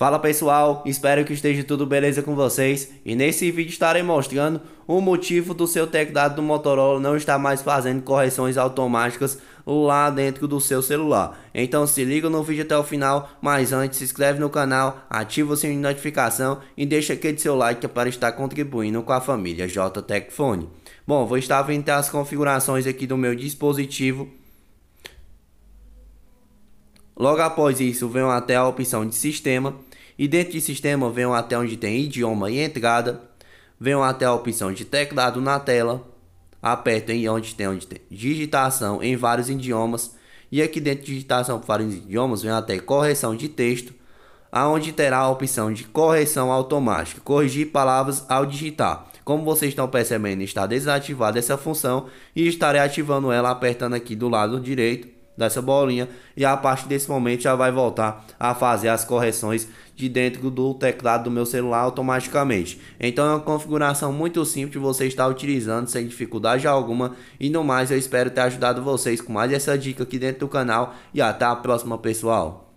Fala pessoal, espero que esteja tudo beleza com vocês e nesse vídeo estarei mostrando o motivo do seu teclado do Motorola não estar mais fazendo correções automáticas lá dentro do seu celular. Então se liga no vídeo até o final, mas antes se inscreve no canal, ativa o sininho de notificação e deixa aquele seu like para estar contribuindo com a família JTecFone. Phone. Bom, vou estar vendo as configurações aqui do meu dispositivo. Logo após isso, venho até a opção de sistema e dentro de sistema venham até onde tem idioma e entrada, venham até a opção de teclado na tela, apertem onde tem onde tem digitação em vários idiomas e aqui dentro de digitação para vários idiomas vem até correção de texto, aonde terá a opção de correção automática, corrigir palavras ao digitar. Como vocês estão percebendo, está desativada essa função e estarei ativando ela apertando aqui do lado direito dessa bolinha e a partir desse momento já vai voltar a fazer as correções de dentro do teclado do meu celular automaticamente. Então é uma configuração muito simples você está utilizando sem dificuldade alguma e no mais eu espero ter ajudado vocês com mais essa dica aqui dentro do canal e até a próxima pessoal.